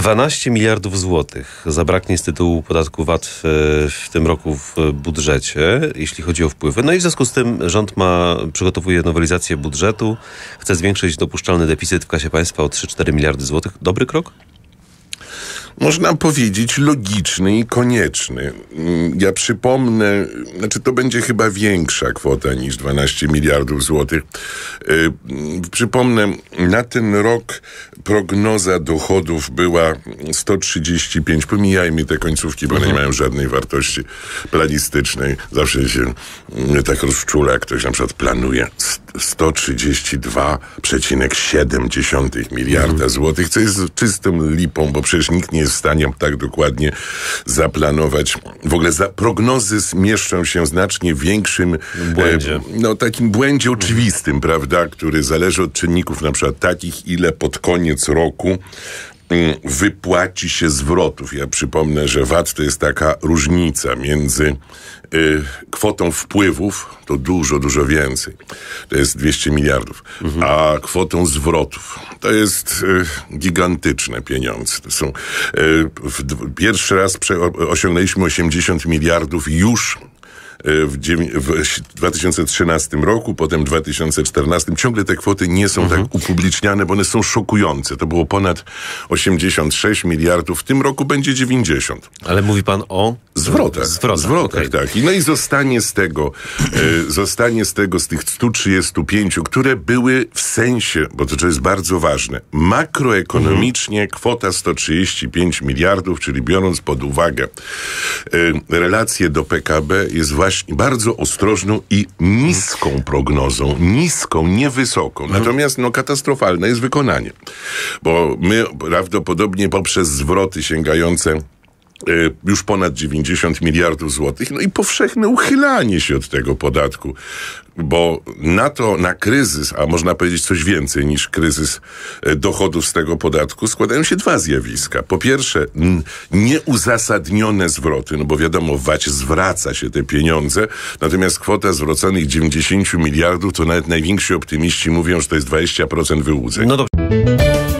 12 miliardów złotych zabraknie z tytułu podatku VAT w, e, w, tym roku w budżecie, jeśli chodzi o wpływy. No i w związku z tym rząd ma, przygotowuje nowelizację budżetu, chce zwiększyć dopuszczalny deficyt w kasie państwa o 3-4 miliardy złotych. Dobry krok? można powiedzieć, logiczny i konieczny. Mm, ja przypomnę, znaczy to będzie chyba większa kwota niż 12 miliardów złotych. Y, przypomnę, na ten rok prognoza dochodów była 135. Pomijajmy te końcówki, bo one nie mhm. mają żadnej wartości planistycznej. Zawsze się mm, tak rozczula, jak ktoś na przykład planuje 132,7 miliarda mhm. złotych, co jest czystym lipą, bo przecież nikt nie jest w stanie tak dokładnie zaplanować. W ogóle za, prognozy mieszczą się znacznie większym e, błędzie. E, no takim błędzie oczywistym, mhm. prawda, który zależy od czynników na przykład takich, ile pod koniec roku Y, wypłaci się zwrotów. Ja przypomnę, że VAT to jest taka różnica między y, kwotą wpływów, to dużo, dużo więcej, to jest 200 miliardów, mhm. a kwotą zwrotów, to jest y, gigantyczne pieniądze. To są, pierwszy raz osiągnęliśmy 80 miliardów już Y, w, 2013 roku, potem w 2014. Ciągle te kwoty nie są tak mhm. tak upubliczniane, bo one są szokujące. To było ponad 86 miliardów. W tym roku będzie 90. Ale mówi pan o Zwrotek. Zwrotek, Zwrotek okay. tak. I no i zostanie z tego, e, zostanie z tego, z tych 135, które były w sensie, bo to, to jest bardzo ważne, makroekonomicznie kwota 135 miliardów, czyli biorąc pod uwagę e, relację do PKB, jest właśnie bardzo ostrożną i niską prognozą. Niską, niewysoką. Mhm. Natomiast no, katastrofalne jest wykonanie. Bo my prawdopodobnie poprzez zwroty sięgające Y, już ponad 90 miliardów złotych, no i powszechne uchylanie się od tego podatku, bo na to, na kryzys, a można powiedzieć coś więcej niż kryzys y, dochodów z tego podatku, składają się dwa zjawiska. Po pierwsze, nieuzasadnione zwroty, no bo wiadomo, wać zwraca się te pieniądze, natomiast kwota zwróconych 90 miliardów, to nawet najwięksi optymiści mówią, że to jest 20% wyłudzeń. No dobrze.